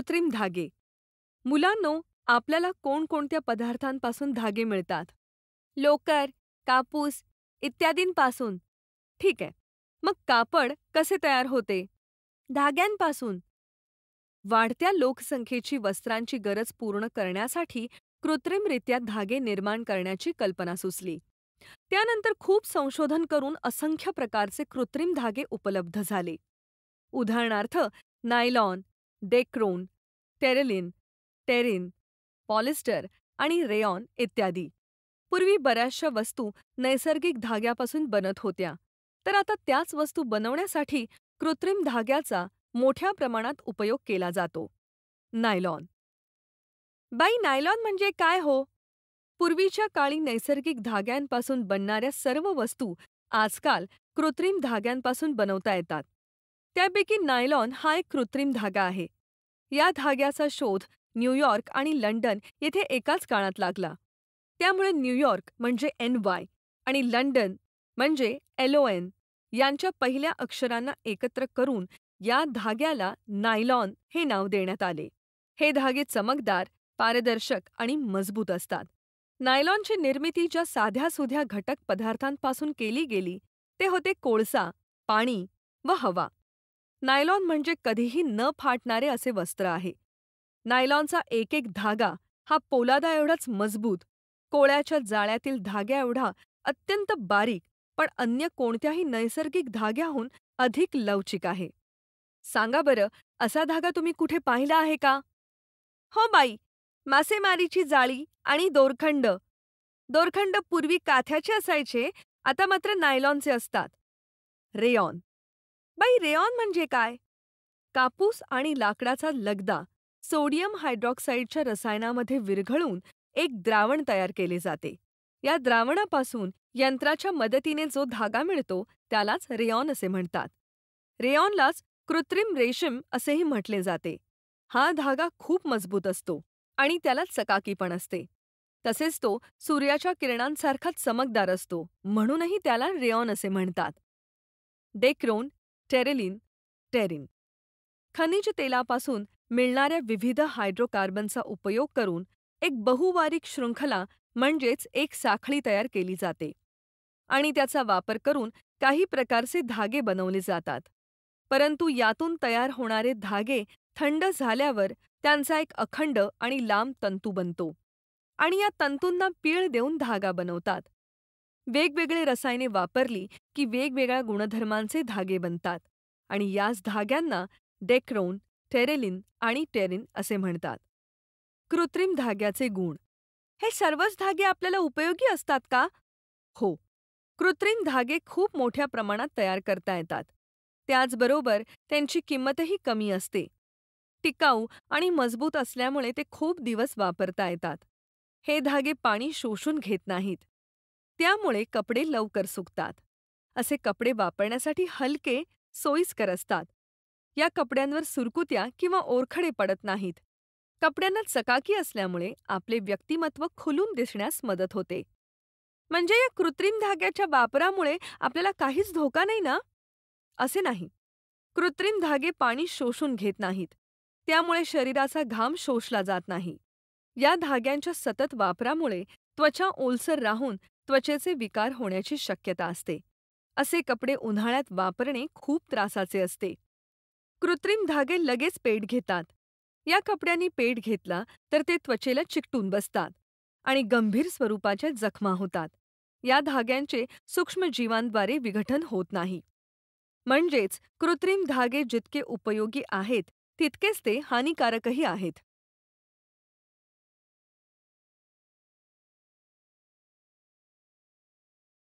कृत्रिम धागे मुलांनो आपल्याला कोणकोणत्या पदार्थांपासून धागे मिळतात लोकर कापूस इत्यादींपासून ठीक आहे मग कापड कसे तयार होते धाग्यांपासून वाढत्या लोकसंख्येची वस्त्रांची गरज पूर्ण करण्यासाठी कृत्रिमरित्या धागे निर्माण करण्याची कल्पना सुचली त्यानंतर खूप संशोधन करून असंख्य प्रकारचे कृत्रिम धागे उपलब्ध झाले उदाहरणार्थ nylon Dacron Terylene Terene polyester आणि रेऑन इत्यादी पूर्वी बऱ्याचशा वस्तू नैसर्गिक धाग्यापासून बनत होत्या तर आता त्याच वस्तू बनवण्यासाठी कृत्रिम धाग्याचा मोठ्या प्रमाणात उपयोग केला जातो नायलॉन बाई नायलॉन म्हणजे काय हो पूर्वीच्या काळी नैसर्गिक धाग्यांपासून बनणाऱ्या सर्व वस्तू आजकाल कृत्रिम धाग्यांपासून बनवता येतात त्यापैकी नायलॉन हा एक कृत्रिम धागा आहे या धाग्याचा शोध न्यूयॉर्क आणि लंडन येथे एकाच काळात लागला त्यामुळे न्यूयॉर्क म्हणजे एन वाय आणि लंडन म्हणजे एल एन यांच्या पहिल्या अक्षरांना एकत्र करून या धाग्याला नायलॉन हे नाव देण्यात आले हे धागे चमकदार पारदर्शक आणि मजबूत असतात नायलॉनची निर्मिती ज्या साध्यासुध्या घटक पदार्थांपासून केली गेली ते होते कोळसा पाणी व हवा नायलॉन म्हणजे कधीही न फाटणारे असे वस्त्र आहे नायलॉनचा एक एक धागा हा पोलादा एवढाच मजबूत कोळ्याच्या जाळ्यातील धाग्या एवढा अत्यंत बारीक पण अन्य कोणत्याही नैसर्गिक धाग्याहून अधिक लवचिक आहे सांगा बरं असा धागा तुम्ही कुठे पाहिला आहे का हो बाई मासेमारीची जाळी आणि दोरखंड दोरखंड पूर्वी काथ्याचे असायचे आता मात्र नायलॉनचे असतात रेयॉन बाई रेऑन म्हणजे काय कापूस आणि लाकडाचा लगदा सोडियम हायड्रॉक्साईडच्या रसायनामध्ये विरघळून एक द्रावण तयार केले जाते या द्रावणापासून यंत्राच्या मदतीने जो धागा मिळतो त्यालाच रेऑन असे म्हणतात रेऑनलाच कृत्रिम रेशीम असेही म्हटले जाते हा धागा खूप मजबूत असतो आणि त्याला चकाकी पण असते तसेच तो सूर्याच्या किरणांसारखाच चमकदार असतो म्हणूनही त्याला रेऑन असे म्हणतात डेक्रोन टेरेलिन टेरिन खनिज तेलापासून मिळणाऱ्या विविध हायड्रोकार्बनचा उपयोग करून एक बहुवारिक श्रृंखला म्हणजेच एक साखळी तयार केली जाते आणि त्याचा वापर करून काही प्रकारचे धागे बनवले जातात परंतु यातून तयार होणारे धागे थंड झाल्यावर त्यांचा एक अखंड आणि लांब तंतू बनतो आणि या तंतूंना पीळ देऊन धागा बनवतात वेगवेगळे रसायने वापरली की वेगवेगळ्या गुणधर्मांचे धागे बनतात आणि याच धाग्यांना डेक्रोन टेरेलिन आणि टेरिन असे म्हणतात कृत्रिम धाग्याचे गुण हे सर्वच धागे आपल्याला उपयोगी असतात का हो कृत्रिम धागे खूप मोठ्या प्रमाणात तयार करता येतात त्याचबरोबर त्यांची किंमतही कमी असते टिकाऊ आणि मजबूत असल्यामुळे ते खूप दिवस वापरता येतात हे धागे पाणी शोषून घेत नाहीत त्यामुळे कपडे लवकर सुकतात असे कपडे वापरण्यासाठी हलके सोयीस्कर असतात या कपड्यांवर सुरकुत्या किंवा ओरखडे पडत नाहीत कपड्यांना चकाकी असल्यामुळे आपले व्यक्तिमत्व खुलून दिसण्यास मदत होते म्हणजे या कृत्रिम धाग्याच्या वापरामुळे आपल्याला काहीच धोका नाही ना असे नाही कृत्रिम धागे पाणी शोषून घेत नाहीत त्यामुळे शरीराचा घाम शोषला जात नाही या धाग्यांच्या सतत वापरामुळे त्वचा ओलसर राहून त्वचेचे विकार होण्याची शक्यता असते असे कपडे उन्हाळ्यात वापरणे खूप त्रासाचे असते कृत्रिम धागे लगेच पेट घेतात या कपड्यांनी पेट घेतला तर ते त्वचेला चिकटून बसतात आणि गंभीर स्वरूपाच्या जखमा होतात या धाग्यांचे सूक्ष्मजीवांद्वारे विघटन होत नाही म्हणजेच कृत्रिम धागे जितके उपयोगी आहेत तितकेच ते हानिकारकही आहेत